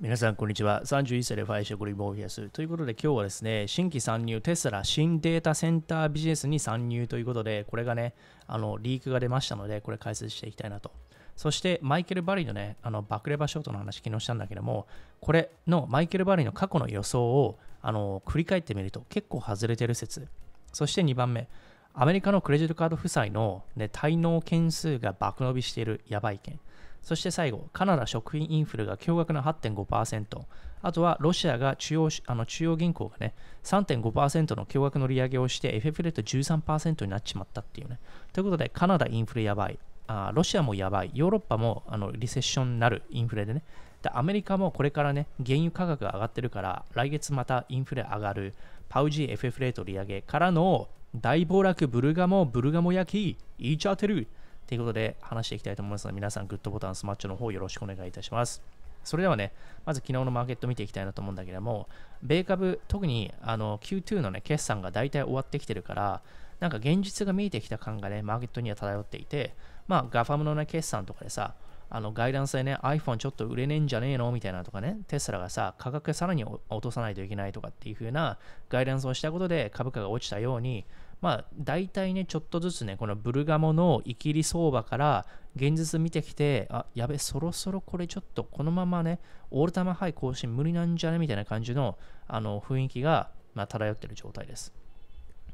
皆さん、こんにちは。31歳でファイシャグリボーヒアス。ということで、今日はですね、新規参入、テスラ新データセンタービジネスに参入ということで、これがね、あの、リークが出ましたので、これ解説していきたいなと。そして、マイケル・バリーのね、あの、爆レバショートの話、昨日したんだけども、これのマイケル・バリーの過去の予想を、あの、振り返ってみると、結構外れてる説。そして2番目、アメリカのクレジットカード負債の、ね、滞納件数が爆伸びしているやばい件。そして最後、カナダ食品インフレが驚愕の8.5%、あとはロシアが中央あの中央銀行がね、3.5%の驚愕の利上げをして、FF レート13%になっちまったっていうね。ということで、カナダインフレやばい、あロシアもやばい、ヨーロッパもあのリセッションになるインフレでね。でアメリカもこれからね、原油価格が上がってるから、来月またインフレ上がる、パウジー FF レート利上げからの大暴落ブルガモブルガモ焼き、イーチャーテルということで話していきたいと思いますので、皆さんグッドボタン、スマッチの方よろしくお願いいたします。それではね、まず昨日のマーケット見ていきたいなと思うんだけども、米株、特にあの Q2 のね、決算が大体終わってきてるから、なんか現実が見えてきた感がね、マーケットには漂っていて、まあ、ガファムのね、決算とかでさ、あのガイダンスでね、iPhone ちょっと売れねえんじゃねえのみたいなとかね、テスラがさ、価格さらに落とさないといけないとかっていう風なガイダンスをしたことで株価が落ちたように、まあ、大体ね、ちょっとずつね、このブルガモのイキリ相場から現実見てきて、あ、やべ、そろそろこれちょっとこのままね、オールタマハイ更新無理なんじゃねみたいな感じのあの雰囲気が、まあ、漂ってる状態です。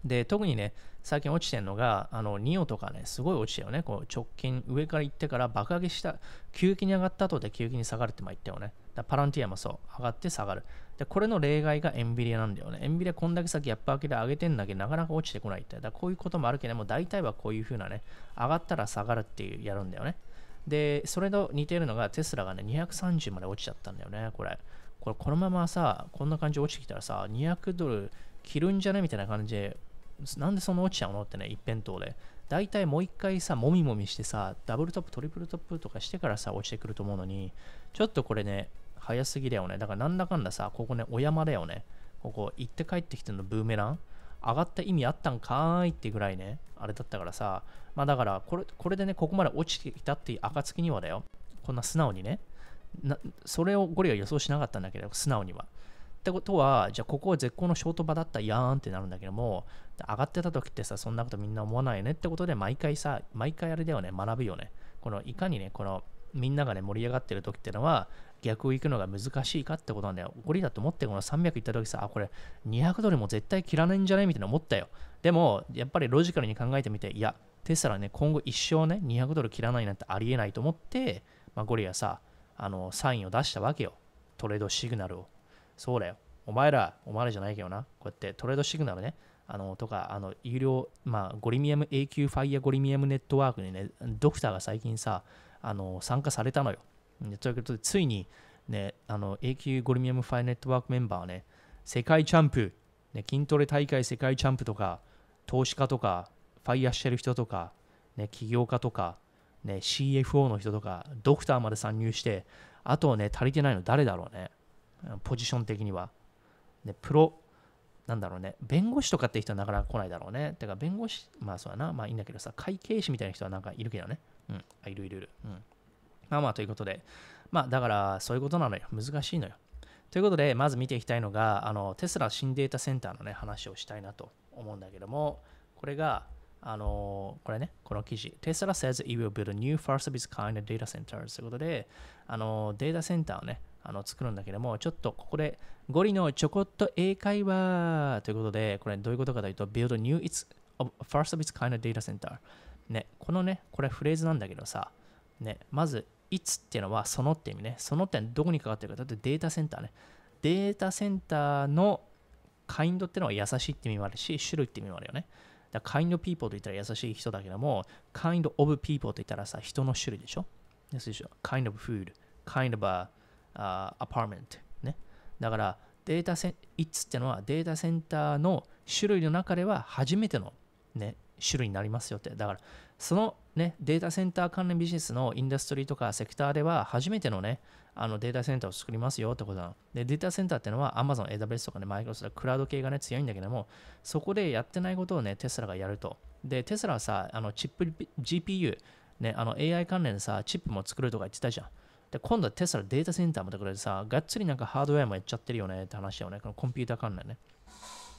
で、特にね、最近落ちてるのが、あの、ニオとかね、すごい落ちてるよね。こう直近、上から行ってから爆上げした、急激に上がった後で急激に下がるって言ったよね。パランティアもそう、上がって下がる。でこれの例外がエンビリアなんだよね。エンビリアこんだけ先ャップ開けで上げてんだけどなかなか落ちてこないって。だこういうこともあるけども大体はこういう風なね、上がったら下がるっていうやるんだよね。で、それと似てるのがテスラがね、230まで落ちちゃったんだよね、これ。これこのままさ、こんな感じ落ちてきたらさ、200ドル切るんじゃねみたいな感じで、なんでそんな落ちちゃうのってね、一辺倒で。大体もう一回さ、もみもみしてさ、ダブルトップ、トリプルトップとかしてからさ、落ちてくると思うのに、ちょっとこれね、早すぎだよね。だからなんだかんださ、ここね、お山だよね。ここ、行って帰ってきてのブーメラン上がった意味あったんかーいってぐらいね、あれだったからさ、まあだから、これ、これでね、ここまで落ちてきたっていう暁にはだよ。こんな素直にね。なそれをゴリラ予想しなかったんだけど、素直には。ってことは、じゃあここは絶好のショート場だったやーんってなるんだけども、上がってた時ってさ、そんなことみんな思わないよねってことで、毎回さ、毎回あれだよね、学ぶよね。このいかにね、このみんながね、盛り上がってる時ってのは、逆を行くのが難しいかってことなんだよ。ゴリラと思ってこの300行った時さ、あ、これ200ドルも絶対切らないんじゃないみたいな思ったよ。でも、やっぱりロジカルに考えてみて、いや、テスラね、今後一生ね、200ドル切らないなんてありえないと思って、まあ、ゴリラさ、あの、サインを出したわけよ。トレードシグナルを。そうだよ。お前ら、お前らじゃないけどな。こうやってトレードシグナルね、あの、とか、あの、有料、まあ、ゴリミアム A 久ファイヤーゴリミアムネットワークにね、ドクターが最近さ、あの、参加されたのよ。ということで、ついに、ね、あの A 級ゴリミアムファイネットワークメンバーね、世界チャンプ、ね、筋トレ大会世界チャンプとか、投資家とか、ファイヤーしてる人とか、ね、起業家とか、ね、CFO の人とか、ドクターまで参入して、あとはね、足りてないの誰だろうね、ポジション的には。ね、プロ、なんだろうね、弁護士とかって人はなかなか来ないだろうね。てか、弁護士、まあそうやな、まあいいんだけどさ、会計士みたいな人はなんかいるけどね。うん、あいるいるいる。うんまあまあということで、まあだからそういうことなのよ。難しいのよ。ということで、まず見ていきたいのが、あのテスラ新データセンターのね、話をしたいなと思うんだけども、これが、あのこれね、この記事。テスラ says it will build a new first of its kind of data centers ということで、あのデータセンターをね、あの作るんだけども、ちょっとここでゴリのちょこっと英会話ということで、これどういうことかというと、build a new its, first of its kind of data center。ね、このね、これフレーズなんだけどさ、ね、まずいつっていうのはそのって意味ね。そのってどこにかかってるか。だってデータセンターね。データセンターのカインドってのは優しいって意味もあるし、種類って意味もあるよね。だからカインドピーポーと言ったら優しい人だけども、カインドオブピーポーと言ったらさ、人の種類でしょ。ですでしょ。カインドフード、カインドバー、アパーメント。ね。だから、データセン、いつってのはデータセンターの種類の中では初めてのね、種類になりますよってだからそのねデータセンター関連ビジネスのインダストリーとかセクターでは初めてのねあのデータセンターを作りますよってことなのでデータセンターってのは Amazon、AWS とかね Microsoft クラウド系がね強いんだけどもそこでやってないことをねテスラがやるとでテスラはさあのチップ GPU ねあの AI 関連でさチップも作るとか言ってたじゃんで今度はテスラデータセンターもだからさがっつりなんかハードウェアもやっちゃってるよねって話だよねこのコンピューター関連ね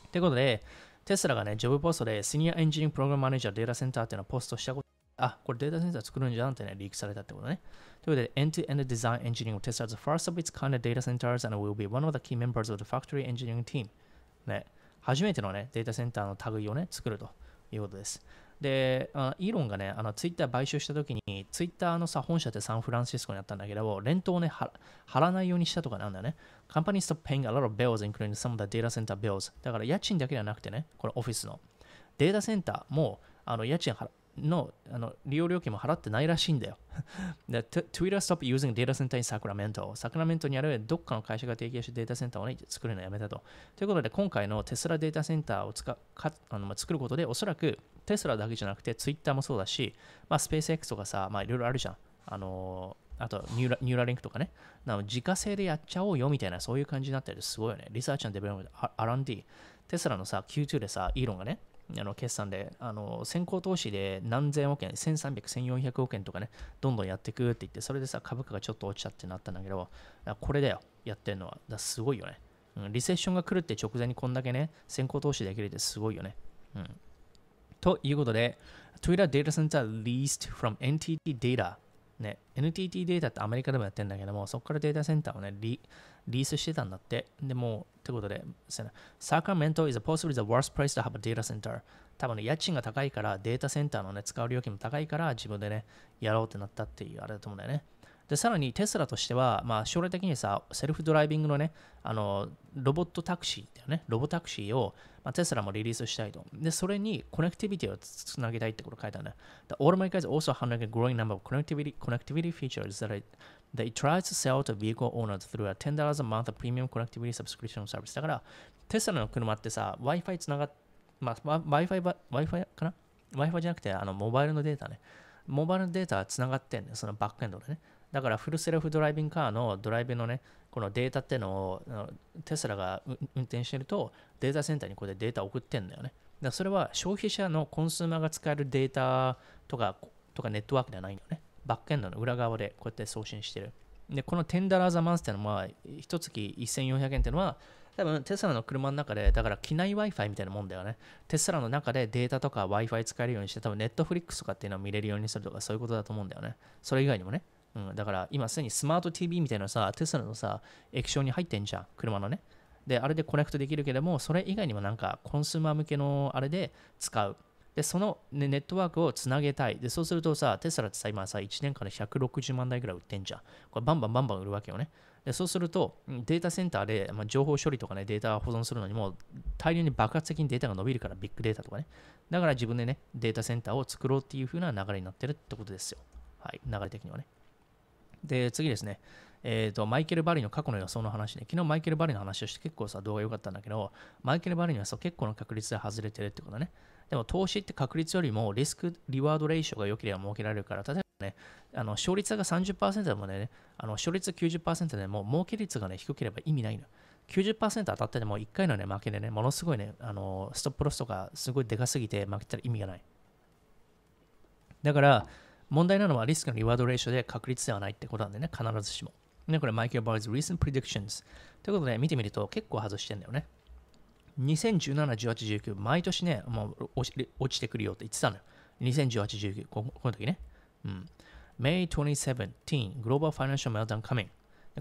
ってことでテスラがね、ジョブポストでシニアエンジニアプログラムマネージャーデータセンターっていうのをポストしたこと、あ、これデータセンター作るんじゃんってね、リークされたってことね。ということで、エン d t o e n d e n エンジニアをテスラ is the first of its kind of data centers and will be one of the key members of the factory engineering team。ね、初めてのね、データセンターの類をね、作るということです。で、イーロンがね、あのツイッター買収したときに、ツイッターのさ、本社ってサンフランシスコにあったんだけど、連投をね、貼らないようにしたとかなんだよね。Company stop paying a lot of bills, including some of the data center bills. だから家賃だけじゃなくてね、これオフィスの。データセンターもあの家賃払う。のあの利用料金も払ってないらしいんだよ。で、Twitter stop using data center in Sacramento。サクラメントにあるどっかの会社が提携してデータセンターを、ね、作るのやめたと。ということで、今回のテスラデータセンターを使かあの、まあ、作ることで、おそらくテスラだけじゃなくて Twitter もそうだし、まあ、スペース X とかさ、まあ、いろいろあるじゃん。あのあとニューラ、ニューラリンクとかね。なの自家製でやっちゃおうよみたいな、そういう感じになってる。すごいよね。リサーチのデベロップ、R&D。テスラのさ、Q2 でさ、イーロンがね、あの決算であの先行投資で何千億円1300、1400億円とかねどんどんやっていくって言ってそれでさ株価がちょっと落ちちゃってなったんだけどこれだよやってるのはだすごいよね、うん、リセッションが来るって直前にこんだけね先行投資できるってすごいよね、うん、ということで Twitter Data Center leased from NTT Data ね、NTT データってアメリカでもやってるんだけども、そこからデータセンターをね、リリースしてたんだって。でも、ということで、サーカーメント is possibly the worst place to have a data center。多分ね、家賃が高いから、データセンターのね、使う料金も高いから、自分でね、やろうってなったっていうあれだと思うんだよね。でさらにテスラとしては、まあ、将来的にさセルフドライビングのねあのロボットタクシーだよねロボタクシーを、まあ、テスラもリリースしたいとでそれにコネクティビティをつなげたいってこと書いてあるね The automaker is also handling a growing number of connectivity, connectivity features that it, that it tries to sell to vehicle owners through a $10 a month premium connectivity subscription service だからテスラの車ってさ Wi-Fi つながっ、まあ、Wi-Fi, Wi-Fi かな ?Wi-Fi じゃなくてあのモバイルのデータねモバイルのデータつながってんねそのバックエンドでねだからフルセルフドライビングカーのドライブのね、このデータっていうのをテスラが運転してるとデータセンターにこうやってデータ送ってんだよね。だからそれは消費者のコンスーマーが使えるデータとかとかネットワークではないんだよね。バックエンドの裏側でこうやって送信してる。で、この10ダラーザマンスっていうのは、1月1400円っていうのは、多分テスラの車の中で、だから機内 Wi-Fi みたいなもんだよね。テスラの中でデータとか Wi-Fi 使えるようにして、多分 Netflix とかっていうのを見れるようにするとか、そういうことだと思うんだよね。それ以外にもね。うん、だから今すでにスマート TV みたいなさ、テスラのさ、液晶に入ってんじゃん、車のね。で、あれでコネクトできるけども、それ以外にもなんかコンスーマー向けのあれで使う。で、その、ね、ネットワークをつなげたい。で、そうするとさ、テスラってさ、今さ、1年間で160万台ぐらい売ってんじゃん。これバンバンバンバン売るわけよね。で、そうすると、データセンターで、まあ、情報処理とかね、データ保存するのにも、大量に爆発的にデータが伸びるから、ビッグデータとかね。だから自分でね、データセンターを作ろうっていう風な流れになってるってことですよ。はい、流れ的にはね。で、次ですね。えーと、マイケル・バリの過去の予想の話ね、昨日マイケル・バリの話をして結構さ、動画良かったんだけど、マイケル・バリの予想結構の確率で外れてるってことね。でも投資って確率よりもリスク・リワード・レーションが良ければ設けられるから、例えばね、あの勝率が30%でもね、あの勝率90%でも儲け率がね、低ければ意味ないの。90%当たってでも1回のね、負けでね、ものすごいね、あのストップロスとかすごいでかすぎて負けたら意味がない。だから、問題なのはリスクのリワードレーションで確率ではないってことなんでね、必ずしも。ね、これ、マイケル・バーズリー c プ n ディクションズ。t ということで、見てみると結構外してんだよね。2017、18、19、毎年ね、もう落ち落ちてくるよって言ってたのよ。2018、19、ここの時ね。うん。May 2017, Global Financial Meltdown Coming。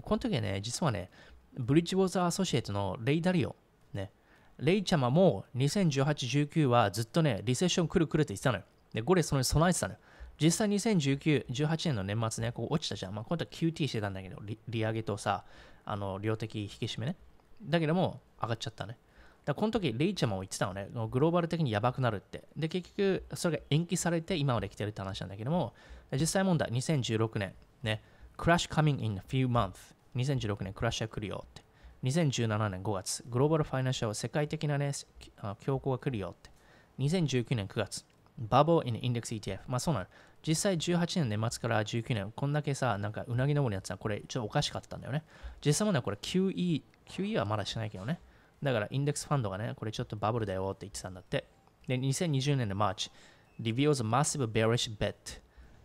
この時はね、実はね、ブリッジウォーザー・アソシエイトのレイ・ダリオ、ね、レイちゃまも2018、19はずっとね、リセッション来る来るって言ってたのよ。で、これそのに備えてたのよ。実際2019、18年の年末ね、こう落ちたじゃん。まあ、今度は QT してたんだけど、利上げとさ、あの、量的引き締めね。だけども、上がっちゃったね。だこの時、レイちゃんも言ってたのね、グローバル的にやばくなるって。で、結局、それが延期されて、今まで来てるって話なんだけども、実際問題、2016年、ね、クラッシュ coming in a few months。2016年、クラッシュが来るよって。2017年5月、グローバルファイナンシャル世界的なね、恐慌が来るよって。2019年9月、バブル・イン・ e in i n d e t f まあそうなの。実際18年年末から19年、こんだけさ、なんかうなぎぼりやってたら、これちょっとおかしかったんだよね。実際問題これ QE、QE はまだしないけどね。だからインデックスファンドがね、これちょっとバブルだよって言ってたんだって。で、2020年のマーチ、Reveals Massive Bearish Bet。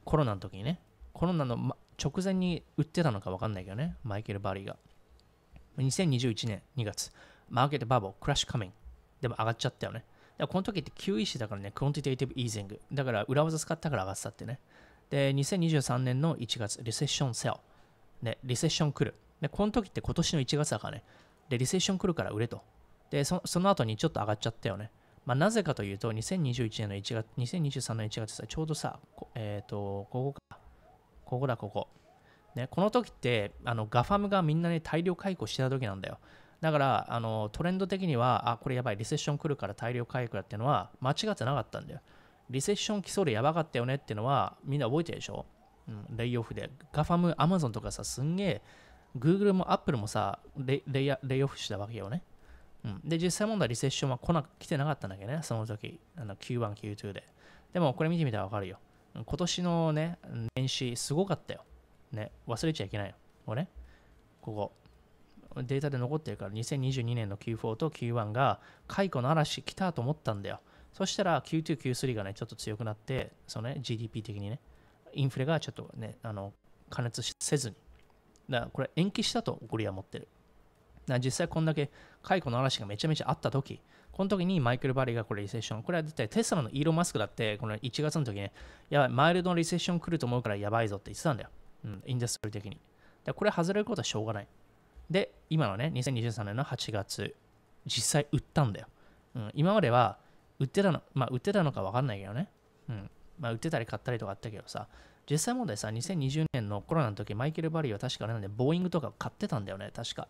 コロナの時にね、コロナの、ま、直前に売ってたのかわかんないけどね、マイケル・バリーが。2021年2月、マーケットバブル、クラッシュカミング。でも上がっちゃったよね。らこの時って q e だからね、クオンティテイティブイーゼング。だから裏技使ったから上がったってね。で、2023年の1月、リセッションセオ。ね、リセッション来る。で、この時って今年の1月だからね。で、リセッション来るから売れと。で、そその後にちょっと上がっちゃったよね。まあ、なぜかというと、2021年の1月、2023年の1月さ、ちょうどさ、えっ、ー、と、ここか。ここだ、ここ。ね、この時って、あの、ガファムがみんなね、大量解雇してた時なんだよ。だからあのトレンド的にはあこれやばいリセッション来るから大量回復だっていうのは間違ってなかったんだよリセッション来そうでやばかったよねっていうのはみんな覚えてるでしょ、うん、レイオフでガファムアマゾンとかさすんげえ Google も Apple もさレイレイオフしたわけよね、うん、で実際問題リセッションは来な来てなかったんだけどねその時あの Q1 Q2 ででもこれ見てみたらわかるよ今年のね年始すごかったよね忘れちゃいけないよこれここデータで残ってるから2022年の Q4 と Q1 が解雇の嵐来たと思ったんだよそしたら Q2、Q3 がねちょっと強くなってその、ね、GDP 的にねインフレがちょっとねあの加熱せずにだからこれ延期したとゴリは持ってるだ実際こんだけ解雇の嵐がめちゃめちゃあった時この時にマイクル・バリーがこれリセッションこれは絶対テスラのイーロン・マスクだってこの1月の時ねやばいマイルドのリセッション来ると思うからやばいぞって言ってたんだよ、うん、インダストリー的にだこれ外れることはしょうがないで今のね、2023年の8月、実際売ったんだよ。うん、今までは、売ってたの、まあ、売ってたのか分かんないけどね。うん。まあ、売ってたり買ったりとかあったけどさ、実際問題さ、2020年のコロナの時、マイケル・バリーは確かあれなんで、ボーイングとか買ってたんだよね、確か。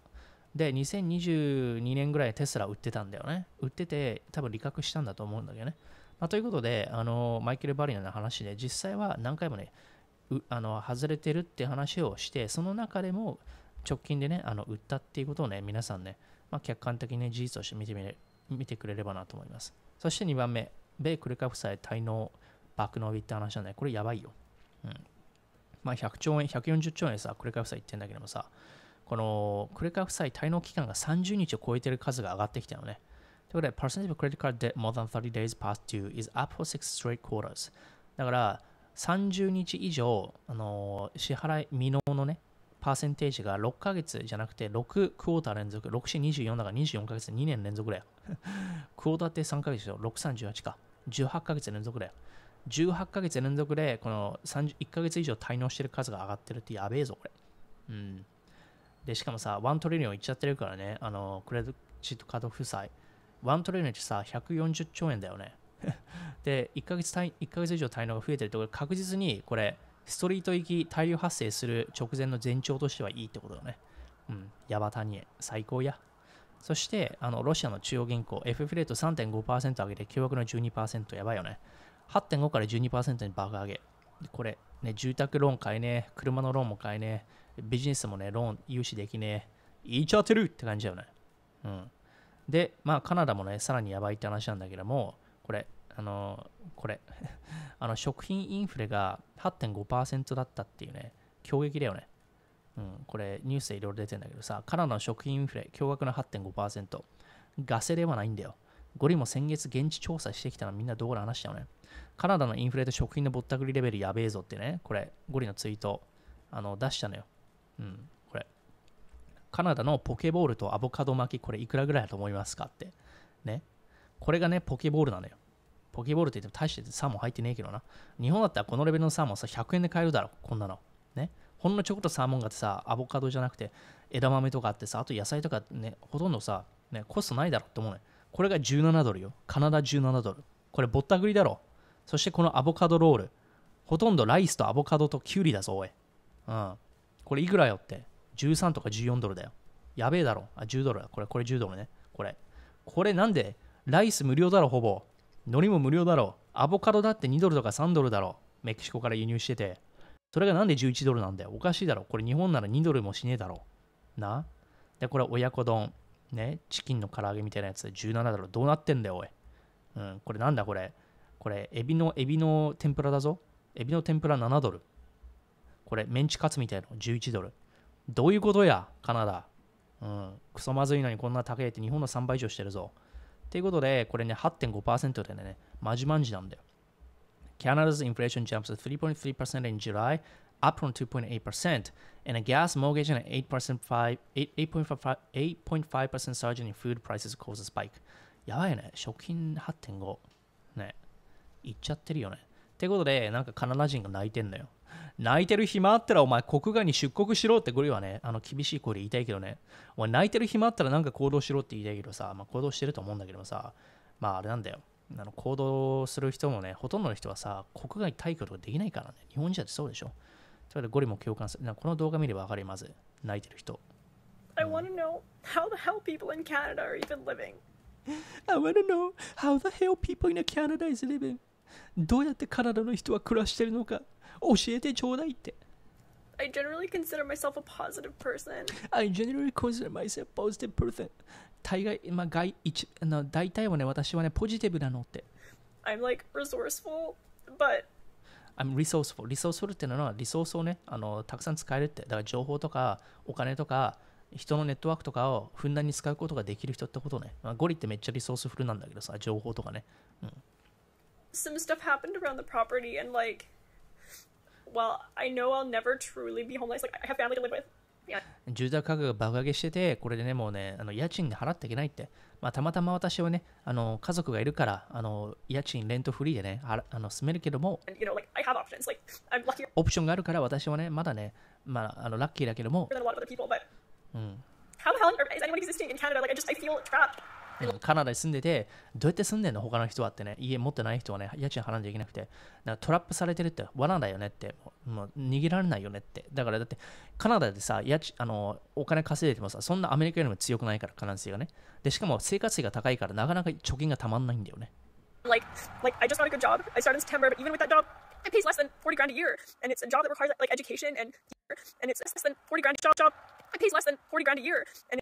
で、2022年ぐらいテスラ売ってたんだよね。売ってて、多分利確したんだと思うんだけどね。まあ、ということで、あのマイケル・バリーの話で、実際は何回もね、あの外れてるって話をして、その中でも、直近でね、あの売ったっていうことをね、皆さんね、まあ、客観的に、ね、事実として見てみれ見てくれればなと思います。そして2番目、米クレカ負債滞納爆伸びって話なんだね、これやばいよ。うん。まあ、100兆円、140兆円さ、クレカ負債言ってんだけどもさ、このクレカ負債滞納期間が30日を超えてる数が上がってきたのね。ということで、percentage of credit card debt more than 30 days past due is up for six straight quarters。だから、30日以上、あの支払い未納のね、パーセンテージが6ヶ月じゃなくて6クォーター連続、6424だから24ヶ月2年連続だよ。クォーターって3ヶ月でしょ、638か。18ヶ月連続だよ。18ヶ月連続でこの1ヶ月以上滞納してる数が上がってるってやべえぞ、これ。うん。で、しかもさ、1トリリオンいっちゃってるからね、あの、クレジットカード負債。1トリリオンってさ、140兆円だよね。で、1ヶ月1ヶ月以上滞納が増えてると、これ確実にこれ、ストリート行き大量発生する直前の前兆としてはいいってことだね。うん、ヤバタニエ、最高や。そして、あのロシアの中央銀行、FF レート3.5%上げて、巨額の12%、やばいよね。8.5から12%に爆上げ。これ、ね、住宅ローン買えねえ、車のローンも買えねえ、ビジネスもね、ローン融資できねえ、言いちゃってるって感じだよね。うん。で、まあ、カナダもね、さらにやばいって話なんだけども、これ、あの、これ あの、食品インフレが8.5%だったっていうね、衝撃だよね。うん、これニュースでいろいろ出てんだけどさ、カナダの食品インフレ、驚愕の8.5%。ガセではないんだよ。ゴリも先月現地調査してきたのみんなどうら話したよね。カナダのインフレと食品のぼったくりレベルやべえぞってね、これ、ゴリのツイート、あの、出したのよ。うん、これ。カナダのポケボールとアボカド巻き、これいくらぐらいだと思いますかって。ね。これがね、ポケボールなのよ。ポケボールって言っても大してサーモン入ってねえけどな。日本だったらこのレベルのサーモンさ、100円で買えるだろ、こんなの。ね。ほんのちょこっとサーモンがあってさ、アボカドじゃなくて枝豆とかあってさ、あと野菜とかね、ほとんどさ、ね、コストないだろって思うね。これが17ドルよ。カナダ17ドル。これぼったくりだろ。そしてこのアボカドロール。ほとんどライスとアボカドとキュウリだぞ、おい。うん。これいくらよって。13とか14ドルだよ。やべえだろ。あ、10ドルだ。これ、これ10ドルね。これ。これなんでライス無料だろ、ほぼ。海苔も無料だろアボカドだって2ドルとか3ドルだろメキシコから輸入しててそれがなんで11ドルなんだよおかしいだろこれ日本なら2ドルもしねえだろなでこれ親子丼ねチキンの唐揚げみたいなやつ17ドルどうなってんだよおい、うん、これなんだこれこれエビのエビの天ぷらだぞエビの天ぷら7ドルこれメンチカツみたいなの11ドルどういうことやカナダうんクソまずいのにこんな高いって日本の3倍以上してるぞということで、これね、8.5%でね、まじまんじなんだよ。Canada's inflation jumps 3.3% in July, up from 2.8%, and a gas mortgage and an 8.5% surge in food prices c a u s e a spike. やばいね、食品8.5。ね、いっちゃってるよね。ってことで、なんかカナダ人が泣いてんだよ。泣いてる暇あったらお前国外に出国しろってこれはねあの厳しい声で言いたいけどねお前泣いてる暇あったらなんか行動しろって言いたいけどさ、まあ、行動してると思うんだけどさまああれなんだよあの行動する人もねほとんどの人はさ国外退去とかできないからね日本人だってそうでしょそれでゴリも共感するこの動画見れば分かりまず泣いてる人 I w a n n a know how the hell people in Canada are even living I w a n n a know how the hell people in Canada is living どうやってカナダの人は暮らしてるのか教えてちょうだいって。I generally consider myself a positive person. I generally consider myself a positive person. 大概、まあ、外一あの大体はね、私はね、ポジティブなのって。I'm like resourceful, but I'm resourceful. resourceful っていうのはリソースをね、あのたくさん使えるって。だから情報とかお金とか人のネットワークとかをふんだんに使うことができる人ってことね。まあ、ゴリってめっちゃリソースフルなんだけどさ、情報とかね。うん、Some stuff happened around the property and like well, I know I'll never truly be homeless. Like, I have family to live with. 住宅価格が爆上げしてて、これでね、もうね、あの家賃で払っていけないって、まあ、たまたま私はね、あの家族がいるから、あの家賃、レントフリーでね、あの住めるけども、オプションがあるから、私はね、まだね、まあ、あのラッキーだけども、うん。How the hell is anyone existing in Canada? Like, I just I feel trapped. カナダに住んでて、どうやって住んでんの他の人はってね、家持ってない人はね、家賃払わなきゃいけなくて、トラップされてるって、罠だよねって、もう逃げられないよねって。だからだって、カナダでさ、家賃あのお金稼いでてもさ、そんなアメリカよりも強くないから、カナダ性がね。で、しかも生活費が高いから、なかなか貯金がたまんないんだよね。Like, like, I just got a good job. I started in September, but even with that job, it pays less than 40 grand a year. And it's a job that requires like education and and it's less than 40 grand job job. It pays less than 40 grand a year. And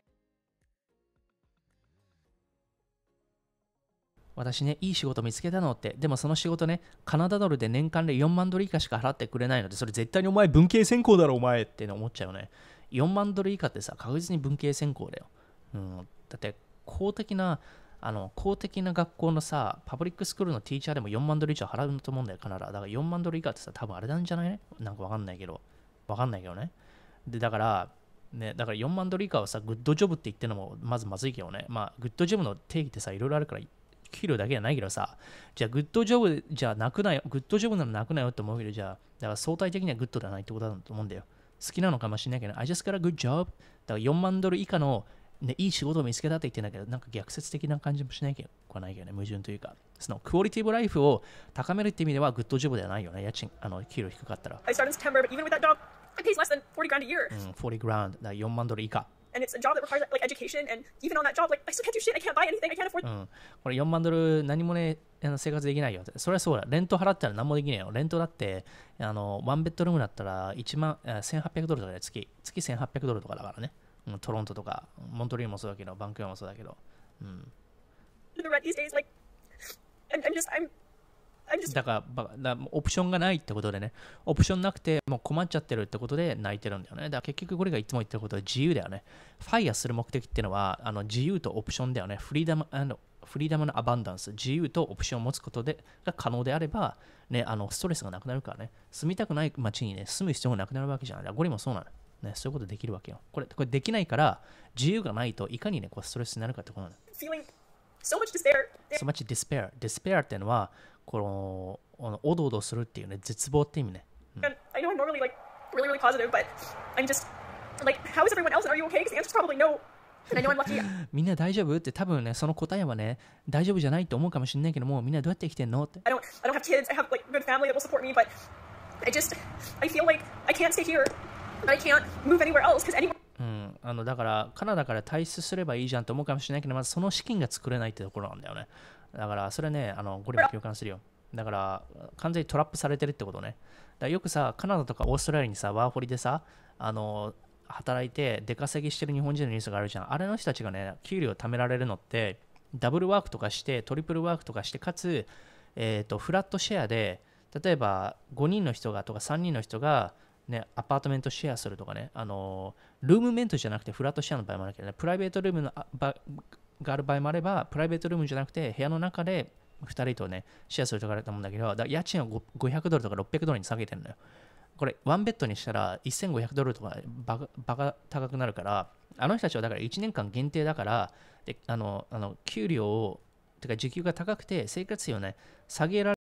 私ね、いい仕事見つけたのって、でもその仕事ね、カナダドルで年間で4万ドル以下しか払ってくれないので、それ絶対にお前文系専攻だろ、お前って思っちゃうよね。4万ドル以下ってさ、確実に文系専攻だよ。うん、だって、公的な、あの、公的な学校のさ、パブリックスクールのティーチャーでも4万ドル以上払うと思うんだよ、カナダ。だから4万ドル以下ってさ、多分あれなんじゃないねなんかわかんないけど。わかんないけどね。で、だから、ね、だから4万ドル以下はさ、グッドジョブって言ってるのもまずまずいけどね。まあ、グッドジョブの定義ってさ、いろいろあるから給料だけじゃないけどさ、じゃあグッドジョブじゃなくなよ、グッドジョブならなくないよって思うけど、じゃあ、だから相対的にはグッドではないってことだと思うんだよ。好きなのかもしれないけど、I just got a good job だから4万ドル以下の、ね、いい仕事を見つけたって言ってんだけど、なんか逆説的な感じもしないけど、こないけどね、矛盾というか、そのクオリティブライフを高めるって意味ではグッドジョブではないよね、家賃、あの、給料低かったら。I started in September, but even with that job, i p a y less than 40 grand a year. うん、grand、だから4万ドル以下。and it's a job that requires like education and even on that job like I still can't do shit I can't buy anything I can't afford うんこれ4万ドル何もねあの生活できないよそれはそうだレント払ったら何もできないよレントだってあのワンベッドルームだったら1万1800ドルとかで月月1800ドルとかだからね、うん、トロントとかモントリールもそうだけどバンクーバーもそうだけどうん the rent these days like I'm, I'm just I'm だからだからオプションがないってことでね、オプションなくてもう困っちゃってるってことで泣いてるんだよね。だから結局これがいつも言ってることは自由だよね。ファイアする目的っていうのはあの自由とオプションだよね。フリーダムフリーダムのアバンダンス、自由とオプションを持つことでが可能であれば、ね、あのストレスがなくなるからね、住みたくない街にね、住む必要がなくなるわけじゃない。ゴリもそうなの。ね、そういうことできるわけよ。これ、これできないから、自由がないといかにね、こうストレスになるかってことなの。so much despair. So much despair. Despair っていうのは、このこのおどおどするっていうね絶望って意味ね。みんな大丈夫って多分ねその答えはね大丈夫じゃないと思うかもしれないけどもみんなどうやって生きてんのって。I d あのだからカナダから退出すればいいじゃんと思うかもしれないけどまずその資金が作れないってところなんだよね。だからそれね、あのゴリラ共感するよ。だから完全にトラップされてるってことね。だよくさ、カナダとかオーストラリアにさ、ワーホリでさ、あの働いて出稼ぎしてる日本人のニュースがあるじゃん。あれの人たちがね、給料貯められるのって、ダブルワークとかして、トリプルワークとかして、かつ、えーと、とフラットシェアで、例えば5人の人がとか3人の人が、ね、アパートメントシェアするとかね、あのルームメントじゃなくてフラットシェアの場合もあるけどね、プライベートルームのがある場合もあれば、プライベートルームじゃなくて、部屋の中で2人とね、シェアするとかだと思うんだけど、家賃を500ドルとか600ドルに下げてるのよ。これ、ワンベッドにしたら1500ドルとかバカバカ高くなるから、あの人たちはだから1年間限定だから、であのあの給料を、てか時給が高くて生活費をね、下げられる。